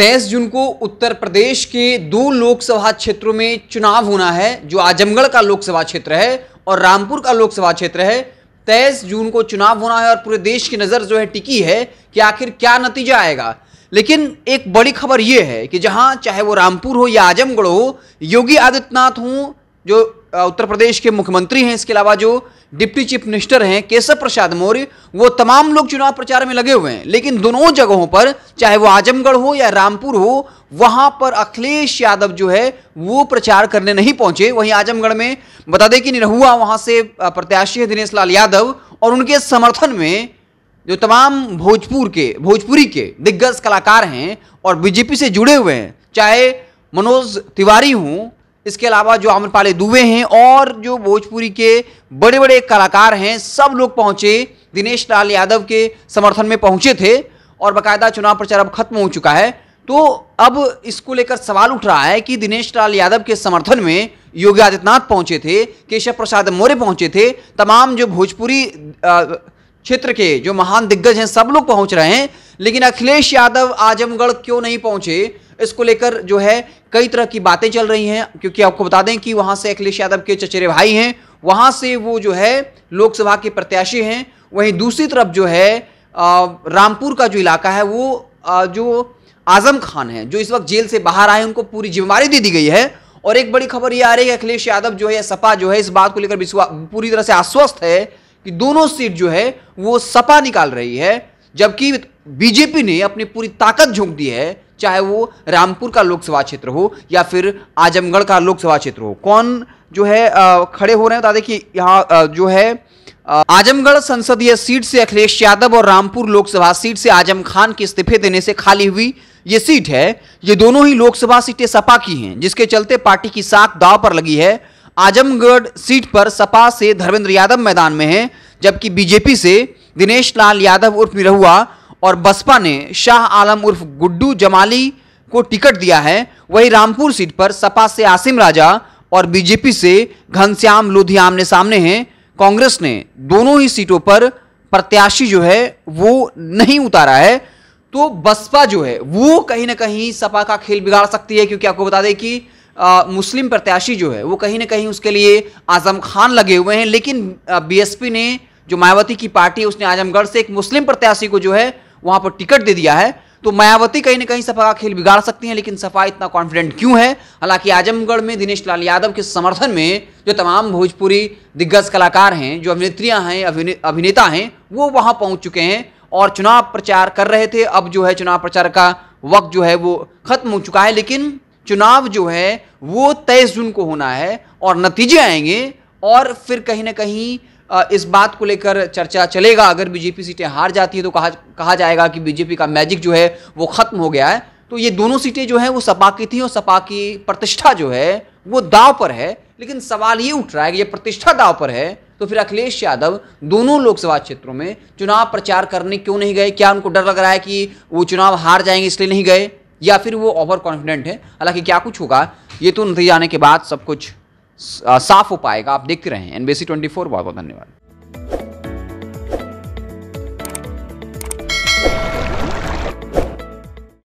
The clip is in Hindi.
तेईस जून को उत्तर प्रदेश के दो लोकसभा क्षेत्रों में चुनाव होना है जो आजमगढ़ का लोकसभा क्षेत्र है और रामपुर का लोकसभा क्षेत्र है तेईस जून को चुनाव होना है और पूरे देश की नज़र जो है टिकी है कि आखिर क्या नतीजा आएगा लेकिन एक बड़ी खबर यह है कि जहां चाहे वो रामपुर हो या आजमगढ़ हो योगी आदित्यनाथ हों जो उत्तर प्रदेश के मुख्यमंत्री हैं इसके अलावा जो डिप्टी चीफ मिनिस्टर हैं केशव प्रसाद मौर्य वो तमाम लोग चुनाव प्रचार में लगे हुए हैं लेकिन दोनों जगहों पर चाहे वो आजमगढ़ हो या रामपुर हो वहां पर अखिलेश यादव जो है वो प्रचार करने नहीं पहुंचे वहीं आजमगढ़ में बता दें कि निरहुआ वहां से प्रत्याशी है दिनेश लाल यादव और उनके समर्थन में जो तमाम भोजपुर के भोजपुरी के दिग्गज कलाकार हैं और बीजेपी से जुड़े हुए हैं चाहे मनोज तिवारी हूँ इसके अलावा जो आम्रपाले दुबे हैं और जो भोजपुरी के बड़े बड़े कलाकार हैं सब लोग पहुंचे दिनेश लाल यादव के समर्थन में पहुंचे थे और बाकायदा चुनाव प्रचार अब खत्म हो चुका है तो अब इसको लेकर सवाल उठ रहा है कि दिनेश लाल यादव के समर्थन में योगी आदित्यनाथ पहुंचे थे केशव प्रसाद मौर्य पहुंचे थे तमाम जो भोजपुरी क्षेत्र के जो महान दिग्गज हैं सब लोग पहुंच रहे हैं लेकिन अखिलेश यादव आजमगढ़ क्यों नहीं पहुंचे इसको लेकर जो है कई तरह की बातें चल रही हैं क्योंकि आपको बता दें कि वहाँ से अखिलेश यादव के चचेरे भाई हैं वहाँ से वो जो है लोकसभा के प्रत्याशी हैं वहीं दूसरी तरफ जो है रामपुर का जो इलाका है वो जो आजम खान है जो इस वक्त जेल से बाहर आए उनको पूरी जिम्मेवारी दे दी गई है और एक बड़ी खबर ये आ रही है कि अखिलेश यादव जो है या सपा जो है इस बात को लेकर विश्वास पूरी तरह से आश्वस्त है कि दोनों सीट जो है वो सपा निकाल रही है जबकि बीजेपी ने अपनी पूरी ताकत झोंक दी है चाहे वो रामपुर का लोकसभा क्षेत्र हो या फिर आजमगढ़ का लोकसभा क्षेत्र हो कौन जो है खड़े हो रहे हैं बता दें कि यहाँ जो है आजमगढ़ संसदीय सीट से अखिलेश यादव और रामपुर लोकसभा सीट से आजम खान के इस्तीफे देने से खाली हुई ये सीट है ये दोनों ही लोकसभा सीटें सपा की हैं जिसके चलते पार्टी की साख दाव पर लगी है आजमगढ़ सीट पर सपा से धर्मेंद्र यादव मैदान में हैं जबकि बीजेपी से दिनेश लाल यादव उर्फ निरहुआ और बसपा ने शाह आलम उर्फ गुड्डू जमाली को टिकट दिया है वहीं रामपुर सीट पर सपा से आसिम राजा और बीजेपी से घनश्याम लोधी आमने सामने हैं कांग्रेस ने दोनों ही सीटों पर प्रत्याशी जो है वो नहीं उतारा है तो बसपा जो है वो कहीं ना कहीं सपा का खेल बिगाड़ सकती है क्योंकि आपको बता दें कि आ, मुस्लिम प्रत्याशी जो है वो कहीं ना कहीं उसके लिए आजम खान लगे हुए हैं लेकिन बीएसपी ने जो मायावती की पार्टी है उसने आजमगढ़ से एक मुस्लिम प्रत्याशी को जो है वहां पर टिकट दे दिया है तो मायावती कहीं ना कहीं सपा का खेल बिगाड़ सकती हैं लेकिन सपा इतना कॉन्फिडेंट क्यों है हालांकि आजमगढ़ में दिनेश लाल यादव के समर्थन में जो तमाम भोजपुरी दिग्गज कलाकार हैं जो अभिनेत्रियां हैं अभिने, अभिनेता हैं वो वहां पहुंच चुके हैं और चुनाव प्रचार कर रहे थे अब जो है चुनाव प्रचार का वक्त जो है वो खत्म हो चुका है लेकिन चुनाव जो है वो तेईस जून को होना है और नतीजे आएंगे और फिर कहीं ना कहीं इस बात को लेकर चर्चा चलेगा अगर बीजेपी सीटें हार जाती है तो कहा कहा जाएगा कि बीजेपी का मैजिक जो है वो ख़त्म हो गया है तो ये दोनों सीटें जो हैं वो सपा की थी और सपा की प्रतिष्ठा जो है वो दाव पर है लेकिन सवाल ये उठ रहा है कि ये प्रतिष्ठा दाव पर है तो फिर अखिलेश यादव दोनों लोकसभा क्षेत्रों में चुनाव प्रचार करने क्यों नहीं गए क्या उनको डर लग रहा है कि वो चुनाव हार जाएंगे इसलिए नहीं गए या फिर वो ओवर कॉन्फिडेंट है हालांकि क्या कुछ होगा ये तो नतीजे आने के बाद सब कुछ साफ हो पाएगा आप देखते रहें एनबीसी ट्वेंटी फोर बहुत बहुत धन्यवाद